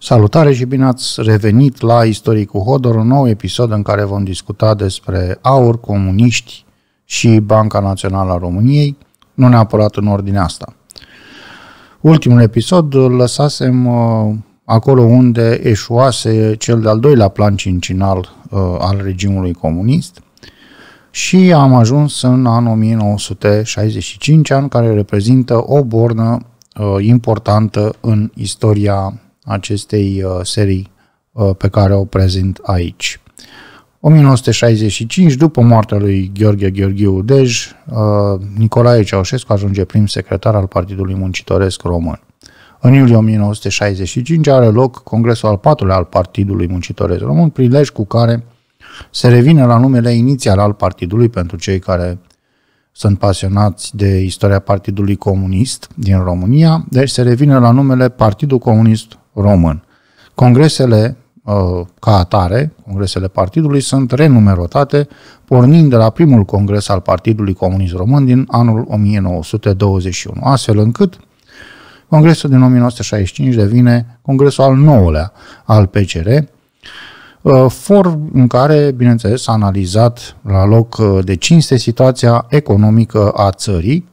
Salutare și bine ați revenit la Istoricul Hodor, un nou episod în care vom discuta despre aur, comuniști și Banca Națională a României, nu neapărat în ordine asta. Ultimul episod îl lăsasem uh, acolo unde eșuase cel de-al doilea plan cincinal uh, al regimului comunist și am ajuns în anul 1965, an care reprezintă o bornă uh, importantă în istoria acestei uh, serii uh, pe care o prezint aici. 1965, după moartea lui Gheorghe Gheorghiu Dej, uh, Nicolae Ceaușescu ajunge prim secretar al Partidului Muncitoresc Român. În iulie 1965 are loc congresul al patrulea al Partidului Muncitoresc Român, prilej cu care se revine la numele inițial al partidului pentru cei care sunt pasionați de istoria Partidului Comunist din România, deci se revine la numele Partidul Comunist român. Congresele uh, ca atare, congresele partidului, sunt renumerotate pornind de la primul congres al Partidului Comunist Român din anul 1921, astfel încât congresul din 1965 devine congresul al nouălea al PCR, uh, for în care, bineînțeles, s-a analizat la loc uh, de cinste situația economică a țării,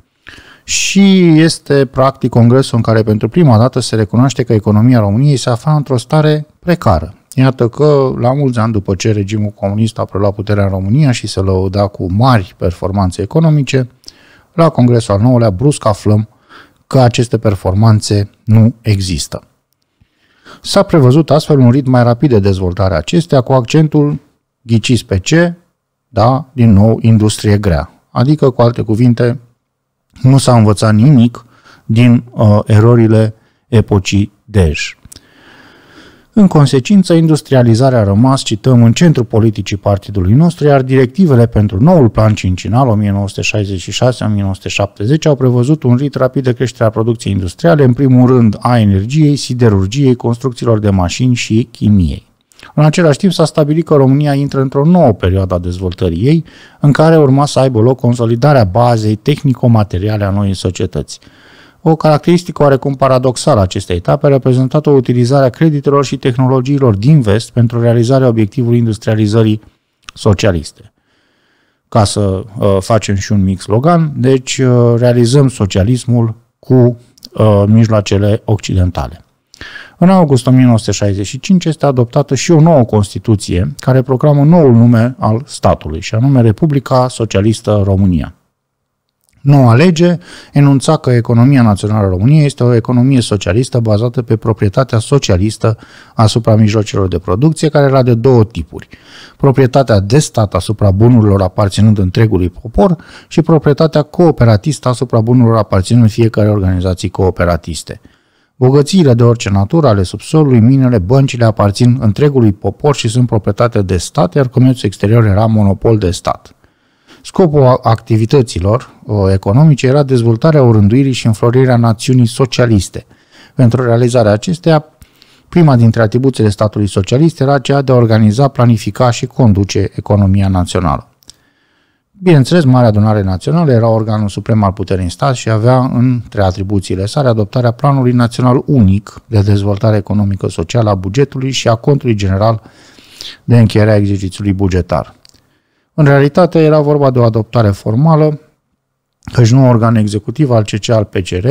și este practic congresul în care pentru prima dată se recunoaște că economia României se afla într-o stare precară. Iată că la mulți ani după ce regimul comunist a preluat puterea în România și se lăuda cu mari performanțe economice, la congresul al nouălea brusc aflăm că aceste performanțe nu există. S-a prevăzut astfel un ritm mai rapid de dezvoltare acestea cu accentul, ghiciți pe ce, da, din nou, industrie grea. Adică, cu alte cuvinte, nu s-a învățat nimic din uh, erorile epocii Dej. În consecință, industrializarea a rămas, cităm, în centrul politicii partidului nostru, iar directivele pentru noul plan cincinal 1966-1970 au prevăzut un rit rapid de creștere a producției industriale, în primul rând a energiei, siderurgiei, construcțiilor de mașini și chimiei. În același timp s-a stabilit că România intră într-o nouă perioadă a dezvoltării ei, în care urma să aibă loc consolidarea bazei tehnico-materiale a noii societăți. O caracteristică oarecum paradoxală a acestei etape a reprezentat o utilizare a creditelor și tehnologiilor din vest pentru realizarea obiectivului industrializării socialiste. Ca să uh, facem și un mic slogan, deci uh, realizăm socialismul cu uh, mijloacele occidentale. În august 1965 este adoptată și o nouă Constituție care proclamă noul nume al statului, și anume Republica Socialistă România. Noua lege enunța că economia națională a României este o economie socialistă bazată pe proprietatea socialistă asupra mijlocelor de producție, care era de două tipuri. Proprietatea de stat asupra bunurilor aparținând întregului popor și proprietatea cooperatistă asupra bunurilor aparținând fiecare organizații cooperatiste. Bogățiile de orice natură ale subsolului, minele, băncile aparțin întregului popor și sunt proprietate de stat, iar comerțul exterior era monopol de stat. Scopul activităților uh, economice era dezvoltarea orânduirii și înflorirea națiunii socialiste. Pentru realizarea acesteia, prima dintre atribuțiile statului socialist era cea de a organiza, planifica și conduce economia națională. Bineînțeles, Marea Adunare Națională era organul suprem al puterii în stat și avea între atribuțiile sale adoptarea Planului Național Unic de Dezvoltare Economică-Socială a bugetului și a contului general de încheiere a exercițiului bugetar. În realitate era vorba de o adoptare formală, căci nu organ executiv al CC al PCR,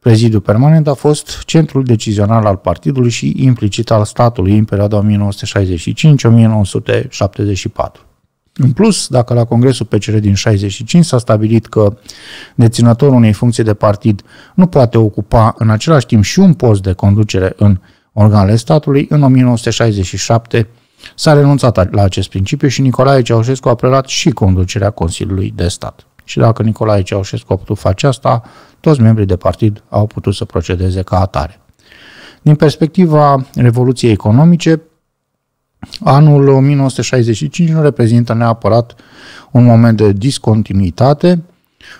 prezidiu permanent, a fost centrul decizional al partidului și implicit al statului în perioada 1965-1974. În plus, dacă la Congresul PCR din 65 s-a stabilit că deținătorul unei funcții de partid nu poate ocupa în același timp și un post de conducere în organele statului, în 1967 s-a renunțat la acest principiu și Nicolae Ceaușescu a preluat și conducerea Consiliului de Stat. Și dacă Nicolae Ceaușescu a putut face asta, toți membrii de partid au putut să procedeze ca atare. Din perspectiva Revoluției Economice, Anul 1965 nu reprezintă neapărat un moment de discontinuitate,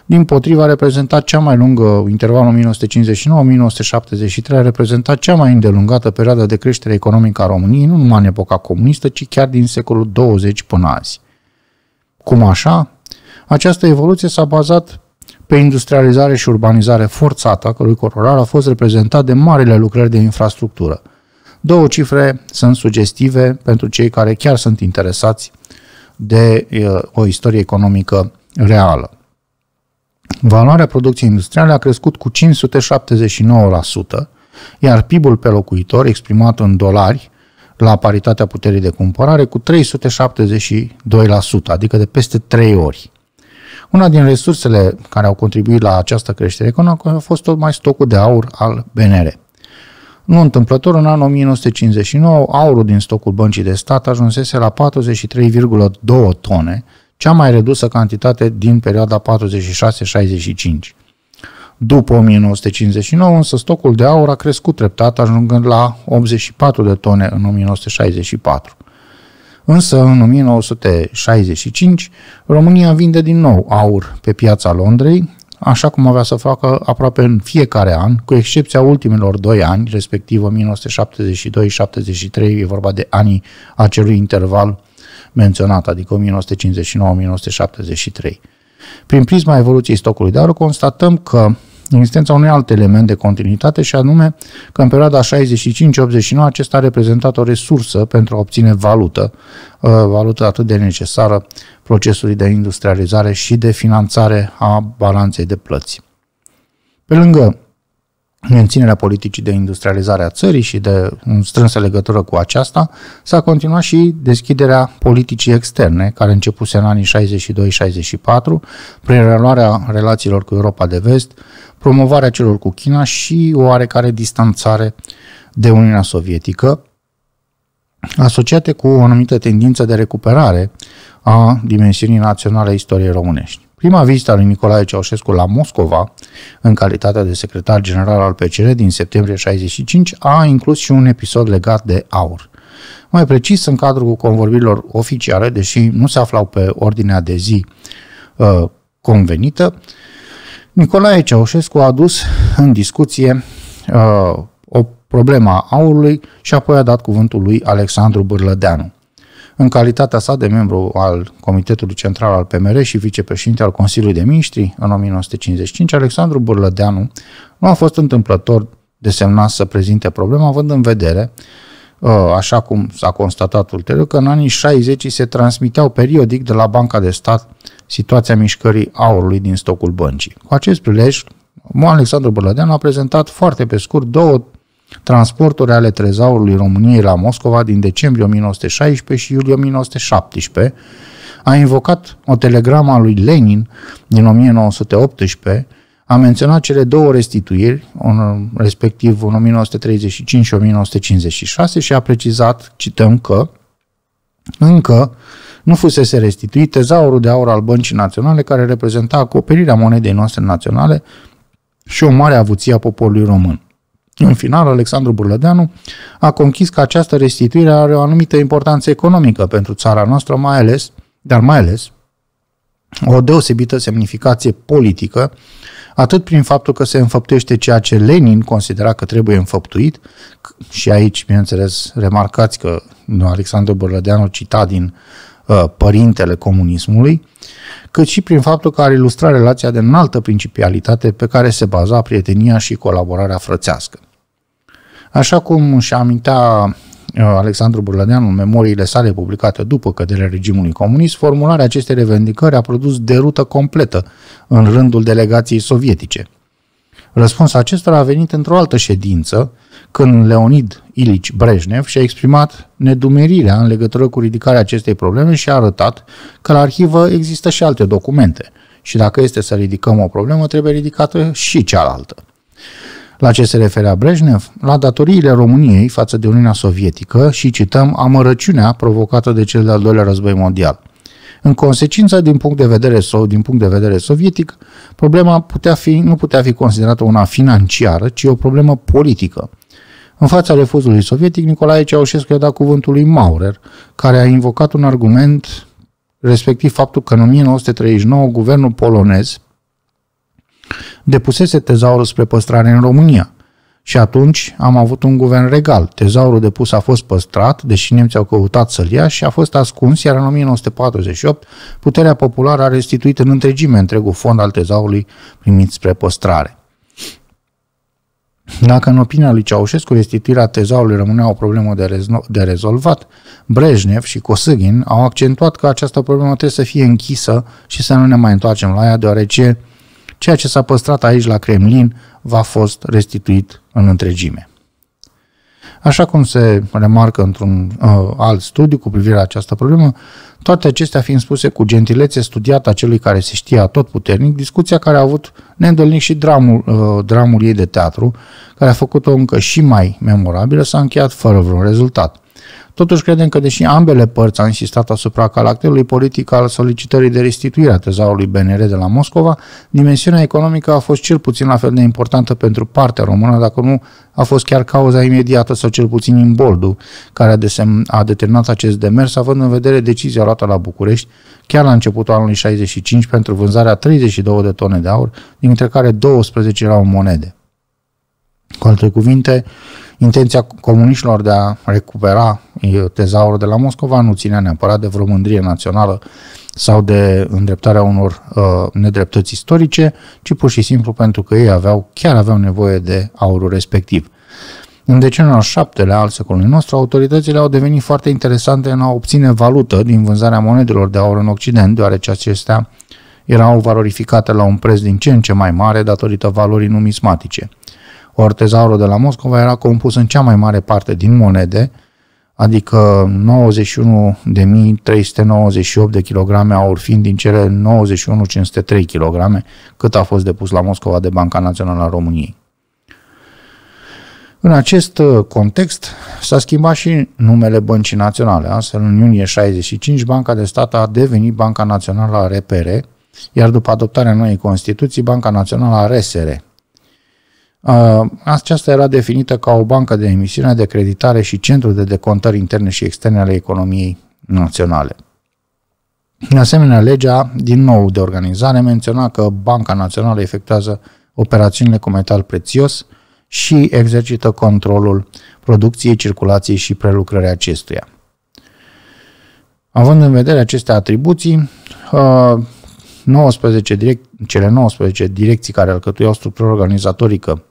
din potriva a reprezentat cea mai lungă, intervalul 1959-1973 a reprezentat cea mai îndelungată perioadă de creștere economică a României, nu numai în epoca comunistă, ci chiar din secolul 20 până azi. Cum așa? Această evoluție s-a bazat pe industrializare și urbanizare forțată, a cărui corolar a fost reprezentat de marile lucrări de infrastructură – Două cifre sunt sugestive pentru cei care chiar sunt interesați de o istorie economică reală. Valoarea producției industriale a crescut cu 579%, iar PIB-ul pe locuitor, exprimat în dolari, la paritatea puterii de cumpărare, cu 372%, adică de peste 3 ori. Una din resursele care au contribuit la această creștere economică a fost tocmai stocul de aur al BNR. Nu întâmplător, în anul 1959, aurul din stocul băncii de stat ajunsese la 43,2 tone, cea mai redusă cantitate din perioada 46-65. După 1959, însă, stocul de aur a crescut treptat, ajungând la 84 de tone în 1964. Însă, în 1965, România vinde din nou aur pe piața Londrei, așa cum avea să facă aproape în fiecare an, cu excepția ultimilor doi ani, respectiv 1972-73, e vorba de anii acelui interval menționat, adică 1959-1973. Prin prisma evoluției stocului de aur, constatăm că existența unui alt element de continuitate și anume că în perioada 65-89 acesta a reprezentat o resursă pentru a obține valută, uh, valută atât de necesară procesului de industrializare și de finanțare a balanței de plăți. Pe lângă menținerea politicii de industrializare a țării și de în strânsă legătură cu aceasta, s-a continuat și deschiderea politicii externe, care începuse în anii 62-64, prin reluarea relațiilor cu Europa de Vest, promovarea celor cu China și o oarecare distanțare de Uniunea Sovietică, asociate cu o anumită tendință de recuperare a dimensiunii naționale a istoriei românești. Prima vizită a lui Nicolae Ceaușescu la Moscova, în calitatea de secretar general al PCR din septembrie 65, a inclus și un episod legat de aur. Mai precis, în cadrul convorbirilor oficiale, deși nu se aflau pe ordinea de zi uh, convenită, Nicolae Ceaușescu a adus în discuție uh, o problema aurului și apoi a dat cuvântul lui Alexandru Bârlădeanu. În calitatea sa de membru al Comitetului Central al PMR și vicepreședinte al Consiliului de Ministri în 1955, Alexandru Burlădeanu nu a fost întâmplător desemnat să prezinte problema, având în vedere, uh, așa cum s-a constatat ulterior, că în anii 60 se transmiteau periodic de la Banca de Stat situația mișcării aurului din stocul băncii. Cu acest prilej, Alexandru Bălădean a prezentat foarte pe scurt două transporturi ale Trezaurului României la Moscova din decembrie 1916 și iulie 1917, a invocat o telegramă a lui Lenin din 1918, a menționat cele două restituiri, un, respectiv în 1935 și 1956 și a precizat, cităm că, încă nu fusese restituit tezaurul de aur al Băncii Naționale care reprezenta acoperirea monedei noastre naționale și o mare avuție a poporului român. În final, Alexandru Burlădeanu a conchis că această restituire are o anumită importanță economică pentru țara noastră, mai ales, dar mai ales o deosebită semnificație politică, atât prin faptul că se înfăptuiește ceea ce Lenin considera că trebuie înfăptuit, și aici, bineînțeles, remarcați că Alexandru Bărlădeanu cita din uh, Părintele Comunismului, cât și prin faptul că ar ilustra relația de înaltă principialitate pe care se baza prietenia și colaborarea frățească. Așa cum și amintea uh, Alexandru Burlădeanu în memoriile sale publicate după căderea regimului comunist, formularea acestei revendicări a produs derută completă în rândul delegației sovietice. Răspunsul acestora a venit într-o altă ședință, când Leonid Ilici Brejnev și-a exprimat nedumerirea în legătură cu ridicarea acestei probleme și a arătat că la arhivă există și alte documente și dacă este să ridicăm o problemă, trebuie ridicată și cealaltă. La ce se referea Brejnev? La datoriile României față de Uniunea Sovietică și cităm amărăciunea provocată de cel de-al doilea război mondial. În consecință, din punct de vedere sau din punct de vedere sovietic, problema putea fi, nu putea fi considerată una financiară, ci o problemă politică. În fața refuzului sovietic, Nicolae Ceaușescu i-a dat cuvântul lui Maurer, care a invocat un argument, respectiv faptul că în 1939 guvernul polonez depusese tezaurul spre păstrare în România. Și atunci am avut un guvern regal. Tezaurul depus a fost păstrat, deși nemții au căutat să-l ia și a fost ascuns, iar în 1948 puterea populară a restituit în întregime întregul fond al tezaurului primit spre păstrare. Dacă în opinia lui Ceaușescu restituirea tezaurului rămânea o problemă de, de rezolvat, Brejnev și Kosygin au accentuat că această problemă trebuie să fie închisă și să nu ne mai întoarcem la ea, deoarece uh, Ceea ce s-a păstrat aici la Kremlin va fost restituit în întregime. Așa cum se remarcă într-un uh, alt studiu cu privire la această problemă, toate acestea fiind spuse cu gentilețe studiată a celui care se știa tot puternic, discuția care a avut neîndălnic și dramul, uh, dramul ei de teatru, care a făcut-o încă și mai memorabilă, s-a încheiat fără vreun rezultat. Totuși credem că deși ambele părți au insistat asupra caracterului politic al solicitării de restituire a tezaurului BNR de la Moscova, dimensiunea economică a fost cel puțin la fel de importantă pentru partea română, dacă nu a fost chiar cauza imediată sau cel puțin imboldul care a, desem- a determinat acest demers, având în vedere decizia luată la București chiar la începutul anului 65 pentru vânzarea 32 de tone de aur, dintre care 12 erau monede. Cu alte cuvinte, intenția comuniștilor de a recupera tezaurul de la Moscova nu ținea neapărat de vreo mândrie națională sau de îndreptarea unor uh, nedreptăți istorice, ci pur și simplu pentru că ei aveau, chiar aveau nevoie de aurul respectiv. În deceniul al șaptelea al secolului nostru, autoritățile au devenit foarte interesante în a obține valută din vânzarea monedelor de aur în Occident, deoarece acestea erau valorificate la un preț din ce în ce mai mare datorită valorii numismatice. Ori tezaurul de la Moscova era compus în cea mai mare parte din monede, adică 91.398 de kilograme aur fiind din cele 91.503 kg cât a fost depus la Moscova de Banca Națională a României. În acest uh, context s-a schimbat și numele băncii naționale, astfel în iunie 65 Banca de Stat a devenit Banca Națională a RPR, iar după adoptarea noii Constituții Banca Națională a RSR, Uh, aceasta era definită ca o bancă de emisiune de creditare și centru de decontări interne și externe ale economiei naționale. În asemenea, legea, din nou de organizare, menționa că Banca Națională efectuează operațiunile cu metal prețios și exercită controlul producției, circulației și prelucrării acestuia. Având în vedere aceste atribuții, 19 uh, direct, cele 19 direcții care alcătuiau structura organizatorică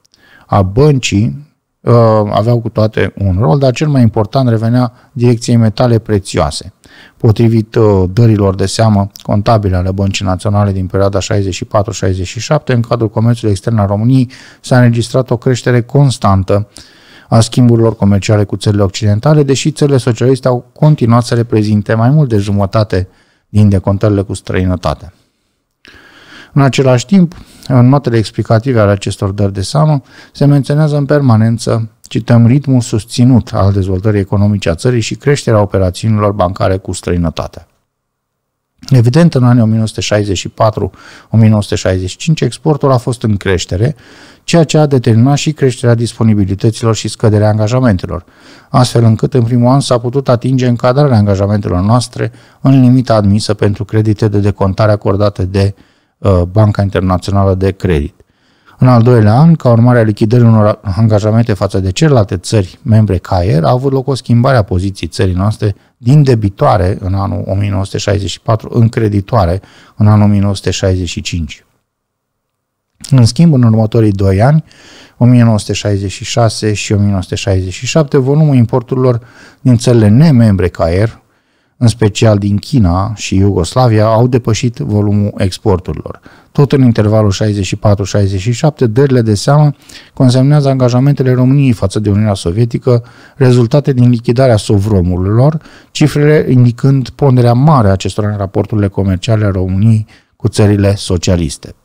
a băncii uh, aveau cu toate un rol, dar cel mai important revenea direcției metale prețioase. Potrivit uh, dărilor de seamă contabile ale Băncii Naționale din perioada 64-67, în cadrul comerțului extern al României s-a înregistrat o creștere constantă a schimburilor comerciale cu țările occidentale, deși țările socialiste au continuat să reprezinte mai mult de jumătate din decontările cu străinătate. În același timp, în notele explicative ale acestor dări de seamă, se menționează în permanență, cităm, ritmul susținut al dezvoltării economice a țării și creșterea operațiunilor bancare cu străinătate. Evident, în anii 1964-1965, exportul a fost în creștere, ceea ce a determinat și creșterea disponibilităților și scăderea angajamentelor, astfel încât în primul an s-a putut atinge încadrarea angajamentelor noastre în limita admisă pentru credite de decontare acordate de Uh, Banca Internațională de Credit. În al doilea an, ca urmare a lichidării unor angajamente față de celelalte țări membre CAER, a avut loc o schimbare a poziției țării noastre din debitoare în anul 1964 în creditoare în anul 1965. În schimb, în următorii doi ani, 1966 și 1967, volumul importurilor din țările nemembre CAER, în special din China și Iugoslavia, au depășit volumul exporturilor. Tot în intervalul 64-67, dările de seamă consemnează angajamentele României față de Uniunea Sovietică, rezultate din lichidarea sovromurilor, cifrele indicând ponderea mare a acestora în raporturile comerciale a României cu țările socialiste.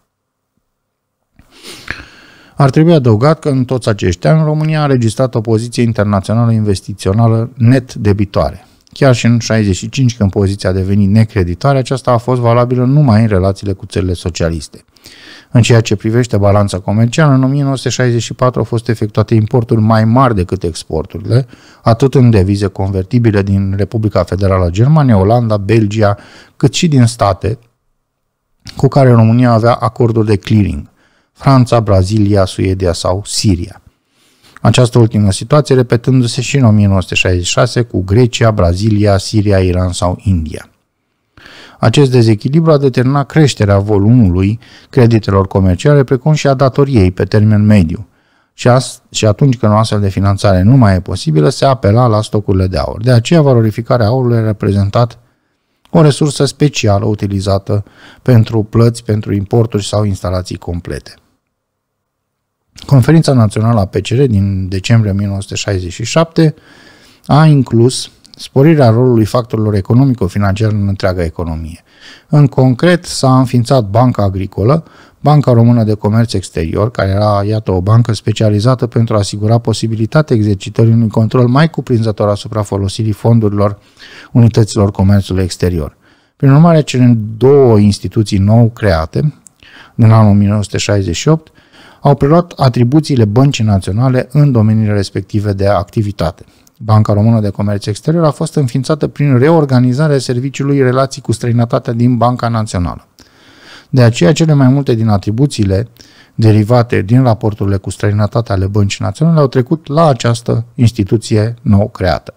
Ar trebui adăugat că în toți acești ani România a registrat o poziție internațională investițională net debitoare. Chiar și în 65, când poziția a devenit necreditoare, aceasta a fost valabilă numai în relațiile cu țările socialiste. În ceea ce privește balanța comercială, în 1964 au fost efectuate importuri mai mari decât exporturile, atât în devize convertibile din Republica Federală Germania, Olanda, Belgia, cât și din state cu care România avea acorduri de clearing, Franța, Brazilia, Suedia sau Siria. Această ultimă situație repetându-se și în 1966 cu Grecia, Brazilia, Siria, Iran sau India. Acest dezechilibru a determinat creșterea volumului creditelor comerciale precum și a datoriei pe termen mediu. Și, și atunci când o astfel de finanțare nu mai e posibilă, se apela la stocurile de aur. De aceea, valorificarea aurului a reprezentat o resursă specială utilizată pentru plăți, pentru importuri sau instalații complete. Conferința Națională a PCR din decembrie 1967 a inclus sporirea rolului factorilor economico financiar în întreaga economie. În concret, s-a înființat Banca Agricolă, Banca Română de Comerț Exterior, care era, iată, o bancă specializată pentru a asigura posibilitatea exercitării unui control mai cuprinzător asupra folosirii fondurilor unităților comerțului exterior. Prin urmare, cele două instituții nou create, în anul 1968, au preluat atribuțiile băncii naționale în domeniile respective de activitate. Banca Română de Comerț Exterior a fost înființată prin reorganizarea serviciului relații cu străinătatea din Banca Națională. De aceea, cele mai multe din atribuțiile derivate din raporturile cu străinătatea ale băncii naționale au trecut la această instituție nou creată.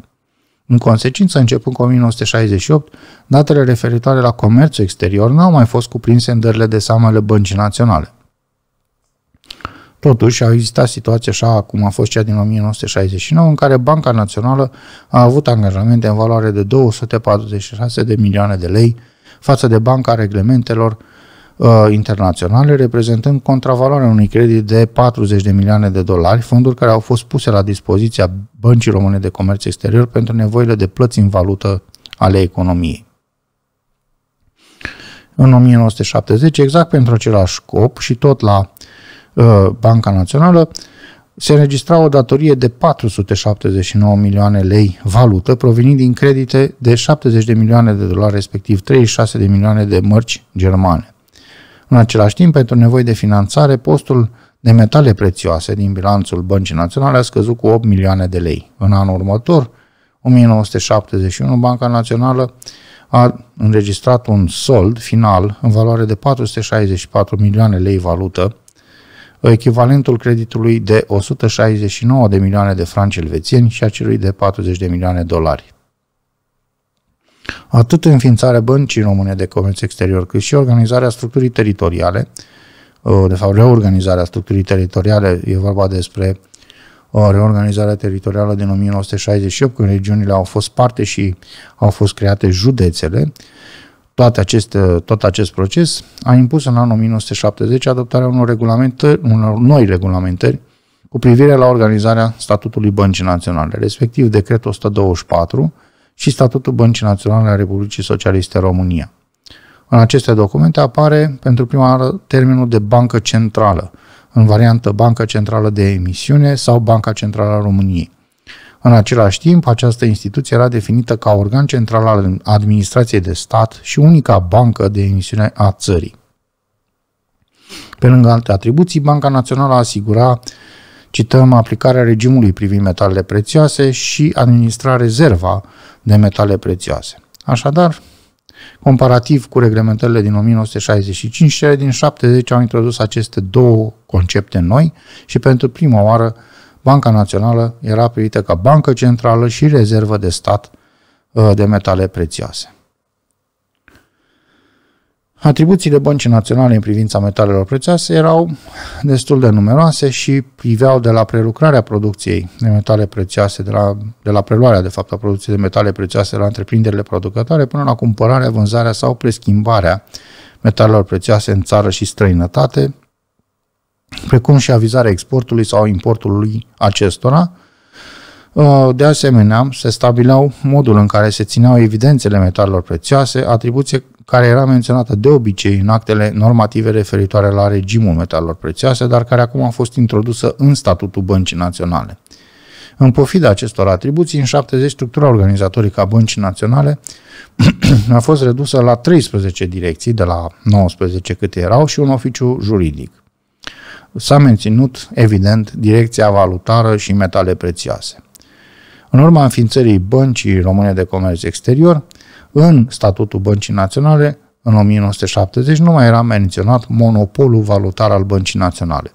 În consecință, începând cu 1968, datele referitoare la comerțul exterior n-au mai fost cuprinse în dările de seamă ale băncii naționale. Totuși, a existat situații așa cum a fost cea din 1969, în care Banca Națională a avut angajamente în valoare de 246 de milioane de lei față de Banca Reglementelor uh, Internaționale, reprezentând contravaloarea unui credit de 40 de milioane de dolari, fonduri care au fost puse la dispoziția Băncii Române de Comerț Exterior pentru nevoile de plăți în valută ale economiei în 1970, exact pentru același scop și tot la Uh, Banca Națională, se înregistra o datorie de 479 milioane lei valută, provenind din credite de 70 de milioane de dolari, respectiv 36 de milioane de mărci germane. În același timp, pentru nevoi de finanțare, postul de metale prețioase din bilanțul Băncii Naționale a scăzut cu 8 milioane de lei. În anul următor, 1971, Banca Națională a înregistrat un sold final în valoare de 464 milioane lei valută, echivalentul creditului de 169 de milioane de franci elvețieni și a celui de 40 de milioane de dolari. Atât înființarea băncii române de comerț exterior, cât și organizarea structurii teritoriale, uh, de fapt reorganizarea structurii teritoriale, e vorba despre uh, reorganizarea teritorială din 1968, când regiunile au fost parte și au fost create județele, toate aceste, tot acest proces a impus în anul 1970 adoptarea unor, regulamentări, unor noi regulamentări cu privire la organizarea statutului Băncii Naționale, respectiv decretul 124 și statutul Băncii Naționale a Republicii Socialiste România. În aceste documente apare pentru prima oară termenul de bancă centrală, în variantă bancă Centrală de Emisiune sau Banca Centrală a României. În același timp, această instituție era definită ca organ central al administrației de stat și unica bancă de emisiune a țării. Pe lângă alte atribuții, Banca Națională asigura, cităm, aplicarea regimului privind metalele prețioase și administra rezerva de metale prețioase. Așadar, comparativ cu reglementările din 1965, cele din 70 au introdus aceste două concepte noi și pentru prima oară Banca Națională era privită ca bancă centrală și rezervă de stat uh, de metale prețioase. Atribuțiile băncii naționale în privința metalelor prețioase erau destul de numeroase și priveau de la prelucrarea producției de metale prețioase, de la, de la preluarea, de fapt, a producției de metale prețioase de la întreprinderile producătoare până la cumpărarea, vânzarea sau preschimbarea metalelor prețioase în țară și străinătate, precum și avizarea exportului sau importului acestora. Uh, de asemenea, se stabileau modul în care se țineau evidențele metalelor prețioase, atribuție care era menționată de obicei în actele normative referitoare la regimul metalelor prețioase, dar care acum a fost introdusă în statutul Băncii Naționale. În pofida acestor atribuții, în 70, structura organizatorică a Băncii Naționale a fost redusă la 13 direcții, de la 19 câte erau, și un oficiu juridic s-a menținut, evident, direcția valutară și metale prețioase. În urma înființării Băncii Române de Comerț Exterior, în statutul Băncii Naționale, în 1970, nu mai era menționat monopolul valutar al Băncii Naționale.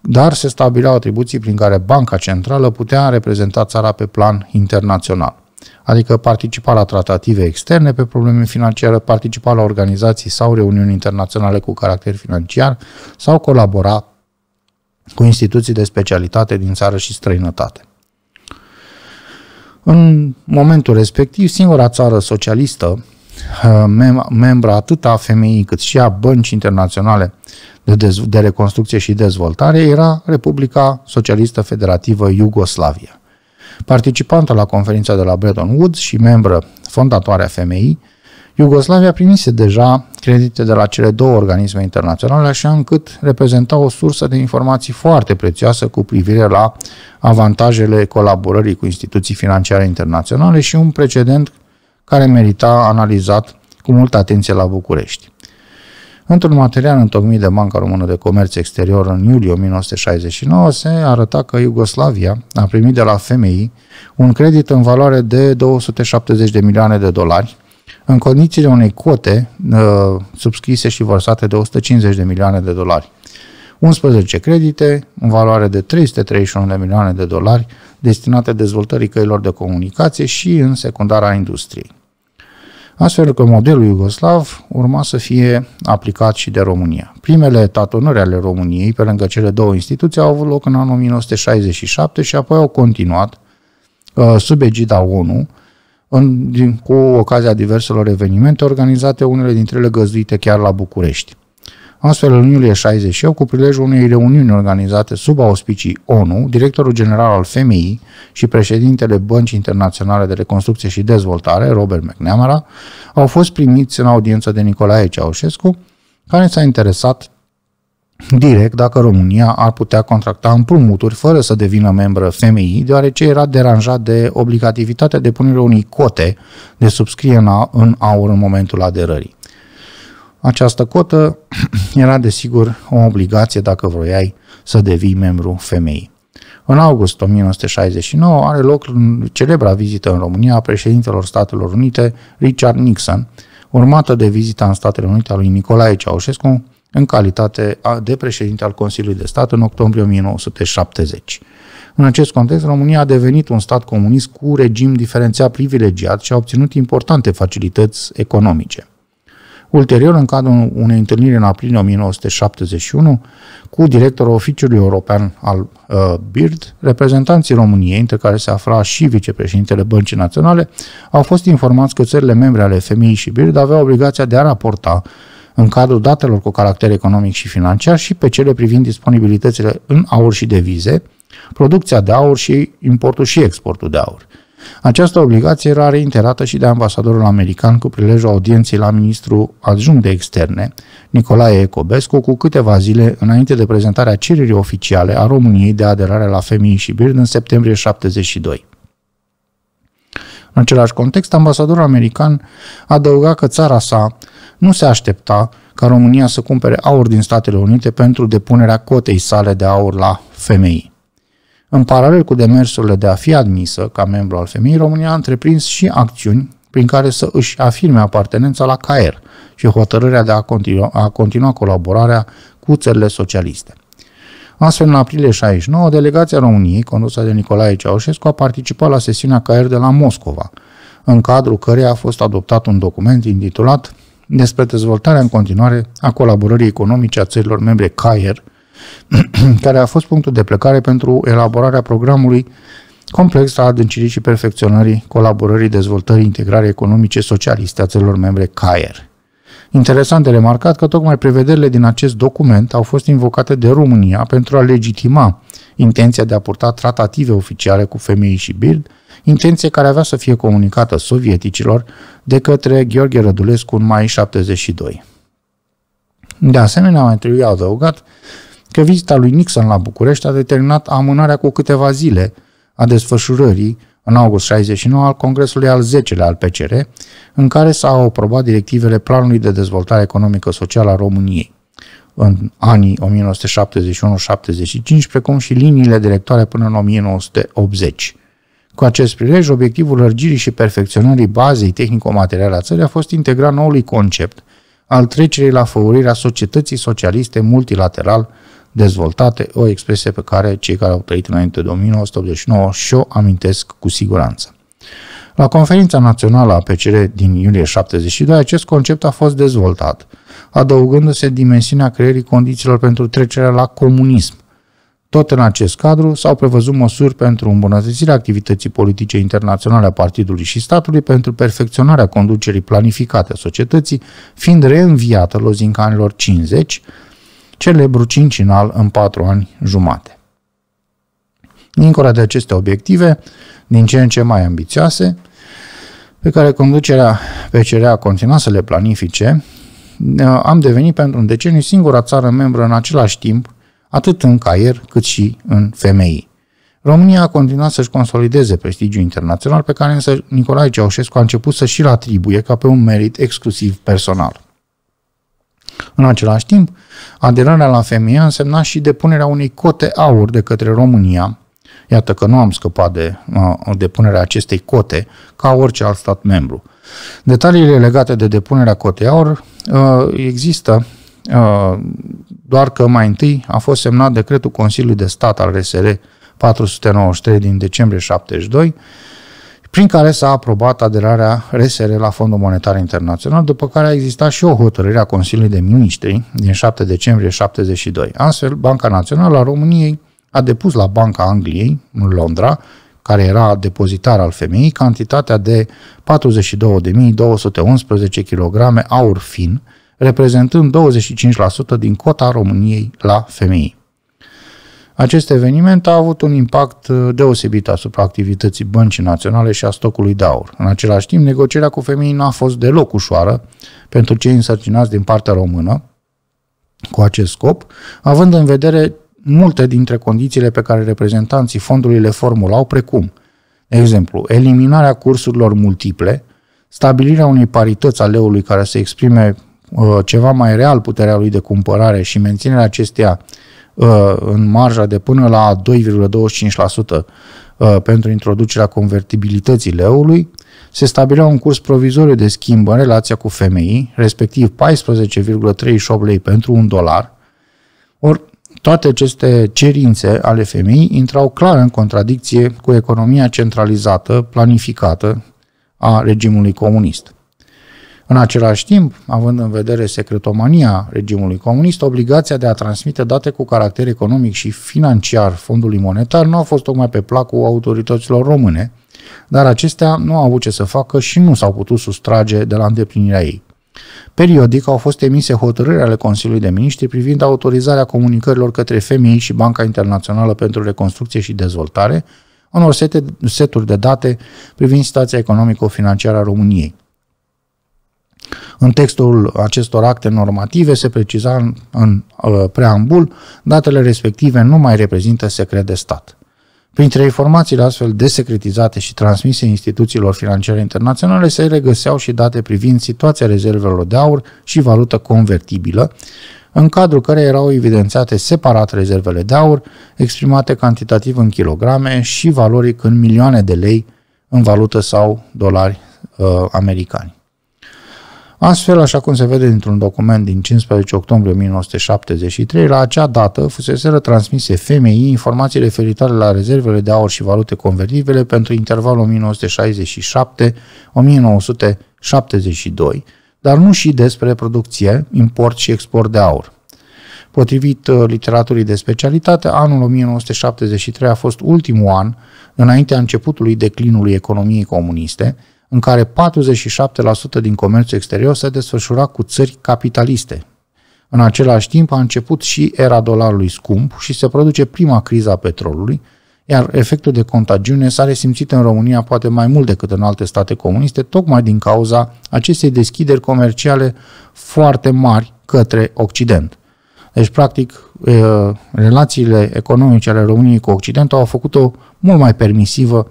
Dar se stabileau atribuții prin care Banca Centrală putea reprezenta țara pe plan internațional adică participa la tratative externe pe probleme financiare, participa la organizații sau reuniuni internaționale cu caracter financiar sau colabora cu instituții de specialitate din țară și străinătate. În momentul respectiv, singura țară socialistă, uh, mem- membra atât a FMI cât și a Băncii Internaționale de, dez- de Reconstrucție și Dezvoltare, era Republica Socialistă Federativă Iugoslavia. Participantă la conferința de la Bretton Woods și membră a FMI, Iugoslavia primise deja credite de la cele două organisme internaționale, așa încât reprezenta o sursă de informații foarte prețioasă cu privire la avantajele colaborării cu instituții financiare internaționale și un precedent care merita analizat cu multă atenție la București. Într-un material întocmit de Banca Română de Comerț Exterior în iulie 1969 se arăta că Iugoslavia a primit de la FMI un credit în valoare de 270 de milioane de dolari, în condițiile unei cote uh, subscrise și vărsate de 150 de milioane de dolari. 11 credite în valoare de 331 de milioane de dolari destinate dezvoltării căilor de comunicație și în secundara industriei. Astfel că modelul iugoslav urma să fie aplicat și de România. Primele tatonări ale României, pe lângă cele două instituții, au avut loc în anul 1967 și apoi au continuat uh, sub egida ONU în, din, cu ocazia diverselor evenimente organizate, unele dintre ele găzduite chiar la București. Astfel, în iulie eu, cu prilejul unei reuniuni organizate sub auspicii ONU, directorul general al FMI și președintele Băncii Internaționale de Reconstrucție și Dezvoltare, Robert McNamara, au fost primiți în audiență de Nicolae Ceaușescu, care s-a interesat direct dacă România ar putea contracta împrumuturi fără să devină membră FMI, deoarece era deranjat de obligativitatea depunerii unei cote de subscriere în aur în momentul aderării. Această cotă era desigur o obligație dacă vroiai să devii membru FMI. În august 1969 are loc celebra vizită în România a președintelor Statelor Unite Richard Nixon, urmată de vizita în Statele Unite a lui Nicolae Ceaușescu, în calitate de președinte al Consiliului de Stat în octombrie 1970. În acest context, România a devenit un stat comunist cu regim diferențiat privilegiat și a obținut importante facilități economice. Ulterior, în cadrul unei întâlniri în aprilie 1971 cu directorul Oficiului European al uh, BIRD, reprezentanții României, între care se afla și vicepreședintele Băncii Naționale, au fost informați că țările membre ale FMI și BIRD aveau obligația de a raporta în cadrul datelor cu caracter economic și financiar și pe cele privind disponibilitățile în aur și devize, producția de aur și importul și exportul de aur. Această obligație era reiterată și de ambasadorul american cu prilejul audienței la ministrul adjunct de externe, Nicolae Ecobescu, cu câteva zile înainte de prezentarea cererii oficiale a României de aderare la FMI și BIRD în septembrie 72. În același context, ambasadorul american adăuga că țara sa nu se aștepta ca România să cumpere aur din Statele Unite pentru depunerea cotei sale de aur la femei. În paralel cu demersurile de a fi admisă ca membru al femei, România a întreprins și acțiuni prin care să își afirme apartenența la CAER și hotărârea de a continua, a continua colaborarea cu țările socialiste. Astfel, în aprilie 69, delegația României, condusă de Nicolae Ceaușescu, a participat la sesiunea CAER de la Moscova, în cadrul căreia a fost adoptat un document intitulat despre dezvoltarea în continuare a colaborării economice a țărilor membre CAER, care a fost punctul de plecare pentru elaborarea programului complex a adâncirii și perfecționării colaborării dezvoltării integrare economice socialiste a țărilor membre CAER. Interesant de remarcat că tocmai prevederile din acest document au fost invocate de România pentru a legitima intenția de a purta tratative oficiale cu femei și Bild, intenție care avea să fie comunicată sovieticilor de către Gheorghe Rădulescu în mai 72. De asemenea, mai trebuie adăugat că vizita lui Nixon la București a determinat amânarea cu câteva zile a desfășurării în august 69 al Congresului al 10-lea al PCR, în care s-au aprobat directivele Planului de Dezvoltare Economică-Socială a României în anii 1971-75, precum și liniile directoare până în 1980. Cu acest prilej, obiectivul lărgirii și perfecționării bazei tehnico-materiale a țării a fost integrat noului concept al trecerii la făurirea societății socialiste multilateral dezvoltate, o expresie pe care cei care au trăit înainte de 1989 și-o amintesc cu siguranță. La conferința națională a PCR din iulie 72, acest concept a fost dezvoltat, adăugându-se dimensiunea creierii condițiilor pentru trecerea la comunism. Tot în acest cadru s-au prevăzut măsuri pentru îmbunătățirea activității politice internaționale a partidului și statului pentru perfecționarea conducerii planificate a societății, fiind reînviată lozincanilor 50, celebru cincinal în patru ani jumate. Dincolo de aceste obiective, din ce în ce mai ambițioase, pe care conducerea PCR continuat să le planifice, am devenit pentru un deceniu singura țară membră în același timp, atât în caier cât și în femei. România a continuat să-și consolideze prestigiul internațional pe care însă Nicolae Ceaușescu a început să și-l atribuie ca pe un merit exclusiv personal. În același timp, aderarea la femeia însemna și depunerea unei cote aur de către România. Iată că nu am scăpat de uh, depunerea acestei cote ca orice alt stat membru. Detaliile legate de depunerea cotei aur uh, există uh, doar că mai întâi a fost semnat decretul Consiliului de Stat al RSR 493 din decembrie 72, prin care s-a aprobat aderarea RSR la Fondul Monetar Internațional, după care a existat și o hotărâre a Consiliului de Miniștri din 7 decembrie 72. Astfel, Banca Națională a României a depus la Banca Angliei, în Londra, care era depozitar al femeii, cantitatea de 42.211 kg aur fin, reprezentând 25% din cota României la femei. Acest eveniment a avut un impact uh, deosebit asupra activității băncii naționale și a stocului de aur. În același timp, negocierea cu femei n-a fost deloc ușoară pentru cei însărcinați din partea română cu acest scop, având în vedere multe dintre condițiile pe care reprezentanții fondului le formulau, precum, de exemplu, eliminarea cursurilor multiple, stabilirea unei parități aleului care să exprime uh, ceva mai real puterea lui de cumpărare și menținerea acesteia Uh, în marja de până la 2,25% uh, pentru introducerea convertibilității leului, se stabilea un curs provizoriu de schimb în relația cu FMI, respectiv 14,38 lei pentru un dolar. Ori toate aceste cerințe ale FMI intrau clar în contradicție cu economia centralizată, planificată a regimului comunist. În același timp, având în vedere secretomania regimului comunist, obligația de a transmite date cu caracter economic și financiar fondului monetar nu a fost tocmai pe placul autorităților române, dar acestea nu au avut ce să facă și nu s-au putut sustrage de la îndeplinirea ei. Periodic au fost emise hotărâri ale Consiliului de Miniștri privind autorizarea comunicărilor către FMI și Banca Internațională pentru Reconstrucție și Dezvoltare, unor sete, seturi de date privind situația economico-financiară a României. În textul acestor acte normative se preciza în, în uh, preambul, datele respective nu mai reprezintă secret de stat. Printre informațiile astfel desecretizate și transmise instituțiilor financiare internaționale se regăseau și date privind situația rezervelor de aur și valută convertibilă, în cadrul care erau evidențiate separat rezervele de aur, exprimate cantitativ în kilograme și valoric în milioane de lei în valută sau dolari uh, americani. Astfel, așa cum se vede dintr-un document din 15 octombrie 1973, la acea dată fusese transmise FMI informații referitoare la rezervele de aur și valute convertibile pentru intervalul 1967-1972, dar nu și despre producție, import și export de aur. Potrivit uh, literaturii de specialitate, anul 1973 a fost ultimul an, înaintea începutului declinului economiei comuniste, în care 47% din comerțul exterior se desfășura cu țări capitaliste. În același timp a început și era dolarului scump și se produce prima criză a petrolului, iar efectul de contagiune s-a resimțit în România poate mai mult decât în alte state comuniste, tocmai din cauza acestei deschideri comerciale foarte mari către Occident. Deci, practic, eh, relațiile economice ale României cu Occidentul au făcut-o mult mai permisivă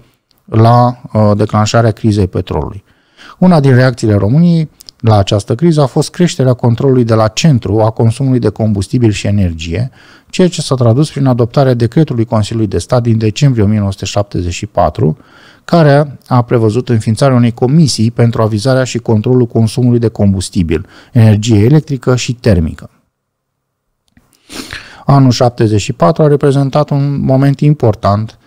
la uh, declanșarea crizei petrolului. Una din reacțiile României la această criză a fost creșterea controlului de la centru a consumului de combustibil și energie, ceea ce s-a tradus prin adoptarea decretului Consiliului de Stat din decembrie 1974, care a prevăzut înființarea unei comisii pentru avizarea și controlul consumului de combustibil, energie electrică și termică. Anul 74 a reprezentat un moment important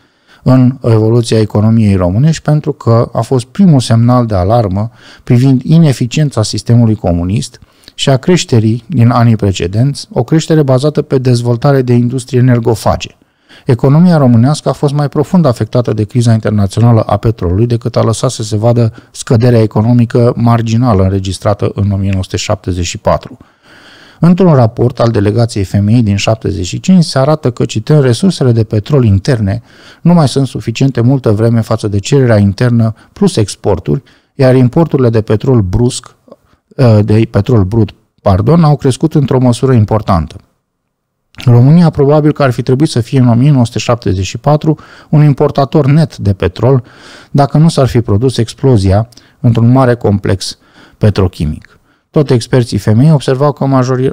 în revoluția economiei românești pentru că a fost primul semnal de alarmă privind ineficiența sistemului comunist și a creșterii din anii precedenți, o creștere bazată pe dezvoltare de industrie energofage. Economia românească a fost mai profund afectată de criza internațională a petrolului decât a lăsat să se vadă scăderea economică marginală înregistrată în 1974. Într-un raport al delegației femei din 75 se arată că, citând resursele de petrol interne nu mai sunt suficiente multă vreme față de cererea internă plus exporturi, iar importurile de petrol brusc, uh, de petrol brut, pardon, au crescut într-o măsură importantă. România probabil că ar fi trebuit să fie în 1974 un importator net de petrol dacă nu s-ar fi produs explozia într-un mare complex petrochimic. Tot experții femei observau că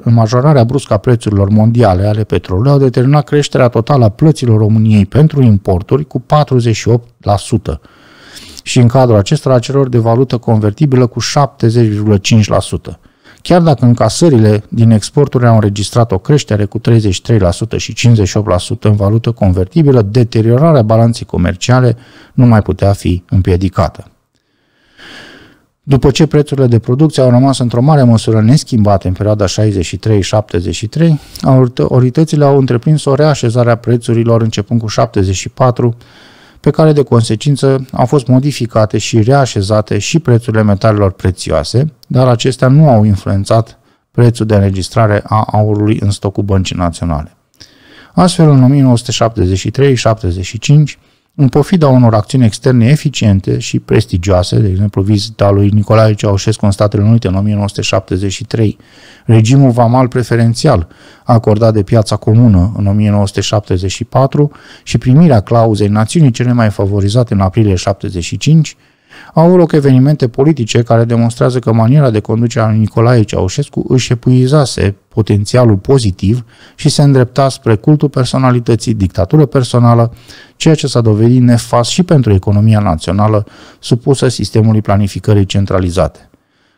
majorarea bruscă a prețurilor mondiale ale petrolului au determinat creșterea totală a plăților României pentru importuri cu 48% și în cadrul acestora a celor de valută convertibilă cu 70,5%. Chiar dacă încasările din exporturi au înregistrat o creștere cu 33% și 58% în valută convertibilă, deteriorarea balanței comerciale nu mai putea fi împiedicată. După ce prețurile de producție au rămas într-o mare măsură neschimbate în perioada 63-73, autoritățile au întreprins o reașezare a prețurilor începând cu 74, pe care de consecință au fost modificate și reașezate și prețurile metalelor prețioase, dar acestea nu au influențat prețul de înregistrare a aurului în stocul băncii naționale. Astfel, în 1973-75, în pofida unor acțiuni externe eficiente și prestigioase, de exemplu vizita lui Nicolae Ceaușescu în Statele Unite în 1973, regimul vamal preferențial acordat de piața comună în 1974 și primirea clauzei națiunii cele mai favorizate în aprilie 75, au loc evenimente politice care demonstrează că maniera de conducere a lui Nicolae Ceaușescu își epuizase potențialul pozitiv și se îndrepta spre cultul personalității, dictatură personală, ceea ce s-a dovedit nefast și pentru economia națională supusă sistemului planificării centralizate.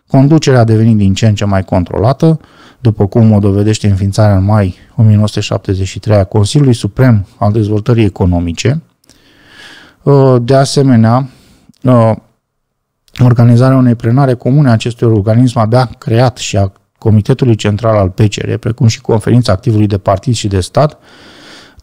Conducerea a devenit din ce în ce mai controlată, după cum o dovedește înființarea în mai 1973 a Consiliului Suprem al Dezvoltării Economice. Uh, de asemenea, uh, Organizarea unei plenare comune a acestui organism abia creat și a Comitetului Central al PCR, precum și conferința activului de partid și de stat,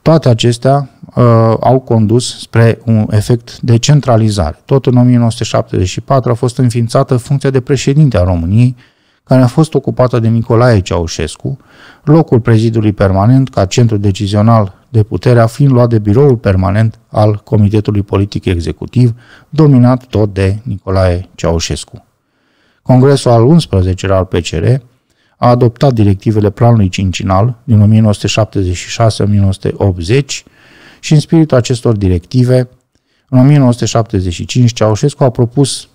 toate acestea uh, au condus spre un efect de centralizare. Tot în 1974 a fost înființată funcția de președinte a României, care a fost ocupată de Nicolae Ceaușescu, locul prezidului permanent ca centru decizional de puterea fiind luat de biroul permanent al Comitetului Politic Executiv, dominat tot de Nicolae Ceaușescu. Congresul al 11-lea al PCR a adoptat directivele planului cincinal din 1976-1980 și în spiritul acestor directive, în 1975 Ceaușescu a propus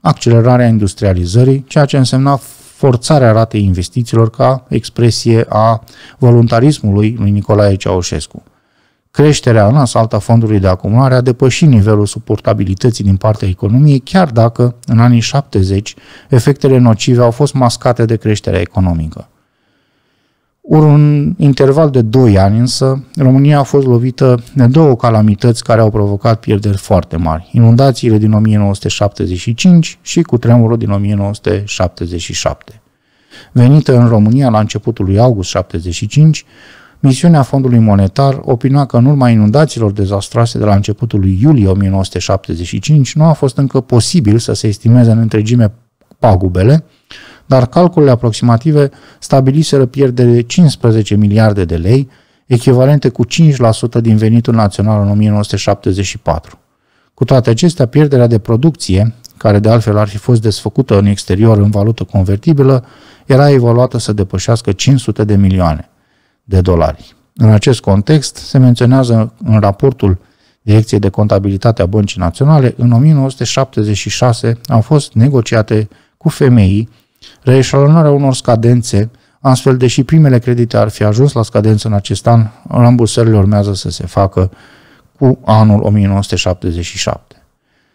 accelerarea industrializării, ceea ce însemna forțarea ratei investițiilor ca expresie a voluntarismului lui Nicolae Ceaușescu. Creșterea în asalta fondului de acumulare a depășit nivelul suportabilității din partea economiei, chiar dacă, în anii 70, efectele nocive au fost mascate de creșterea economică un interval de 2 ani însă, România a fost lovită de două calamități care au provocat pierderi foarte mari, inundațiile din 1975 și cu tremurul din 1977. Venită în România la începutul lui august 75, misiunea Fondului Monetar opina că în urma inundațiilor dezastroase de la începutul lui iulie 1975 nu a fost încă posibil să se estimeze în întregime pagubele, dar calculele aproximative stabiliseră pierdere de 15 miliarde de lei, echivalente cu 5% din venitul național în 1974. Cu toate acestea, pierderea de producție, care de altfel ar fi fost desfăcută în exterior în valută convertibilă, era evaluată să depășească 500 de milioane de dolari. În acest context, se menționează în raportul Direcției de Contabilitate a Băncii Naționale, în 1976 au fost negociate cu femeii Reeșalonarea unor scadențe, astfel deși primele credite ar fi ajuns la scadență în acest an, rambursările urmează să se facă cu anul 1977.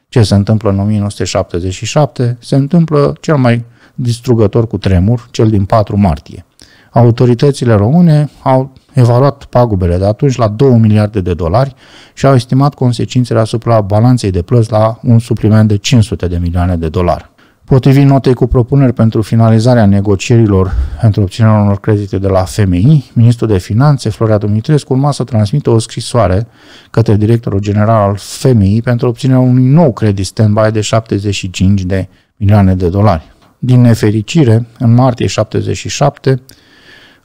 Ce se întâmplă în 1977? Se întâmplă cel mai distrugător cu tremur, cel din 4 martie. Autoritățile române au evaluat pagubele de atunci la 2 miliarde de dolari și au estimat consecințele asupra balanței de plăți la un supliment de 500 de milioane de dolari. Potrivit notei cu propuneri pentru finalizarea negocierilor pentru obținerea unor credite de la FMI, ministrul de Finanțe, Florea Dumitrescu, urma să transmită o scrisoare către directorul general al FMI pentru obținerea unui nou credit stand-by de 75 de milioane de dolari. Din nefericire, în martie 77,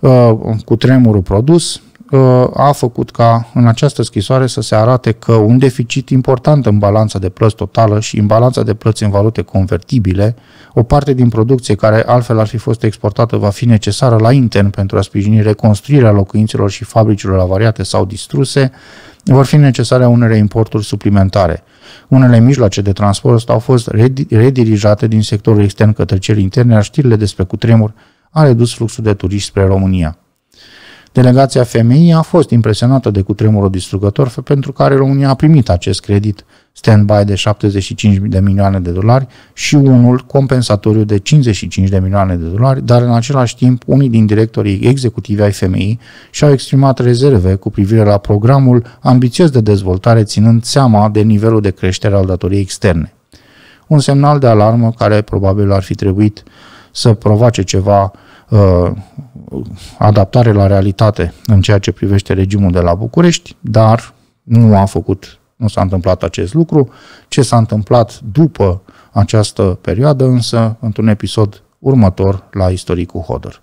uh, cu tremurul produs, a făcut ca în această scrisoare să se arate că un deficit important în balanța de plăți totală și în balanța de plăți în valute convertibile, o parte din producție care altfel ar fi fost exportată va fi necesară la intern pentru a sprijini reconstruirea locuințelor și fabricilor avariate sau distruse, vor fi necesare unele importuri suplimentare. Unele mijloace de transport au fost redirijate din sectorul extern către cel intern, iar știrile despre cutremur a redus fluxul de turiști spre România. Delegația femeii a fost impresionată de cutremurul distrugător pentru care România a primit acest credit stand-by de 75 de milioane de dolari și unul compensatoriu de 55 de milioane de dolari, dar în același timp unii din directorii executivi ai femeii și-au exprimat rezerve cu privire la programul ambițios de dezvoltare ținând seama de nivelul de creștere al datoriei externe. Un semnal de alarmă care probabil ar fi trebuit să provoace ceva uh, adaptare la realitate în ceea ce privește regimul de la București, dar nu a făcut, nu s-a întâmplat acest lucru. Ce s-a întâmplat după această perioadă, însă, într-un episod următor la istoricul Hodor.